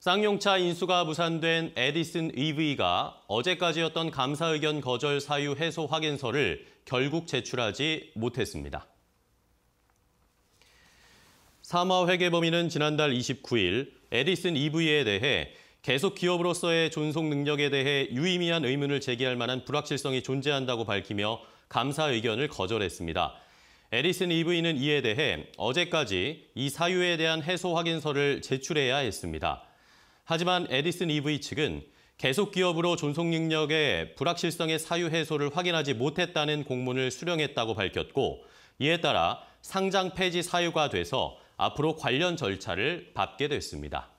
쌍용차 인수가 무산된 에디슨 EV가 어제까지였던 감사의견 거절 사유 해소 확인서를 결국 제출하지 못했습니다. 사마 회계범인은 지난달 29일 에디슨 EV에 대해 계속 기업으로서의 존속 능력에 대해 유의미한 의문을 제기할 만한 불확실성이 존재한다고 밝히며 감사 의견을 거절했습니다. 에디슨 EV는 이에 대해 어제까지 이 사유에 대한 해소 확인서를 제출해야 했습니다. 하지만 에디슨 EV 측은 계속 기업으로 존속 능력의 불확실성의 사유 해소를 확인하지 못했다는 공문을 수령했다고 밝혔고 이에 따라 상장 폐지 사유가 돼서 앞으로 관련 절차를 밟게 됐습니다.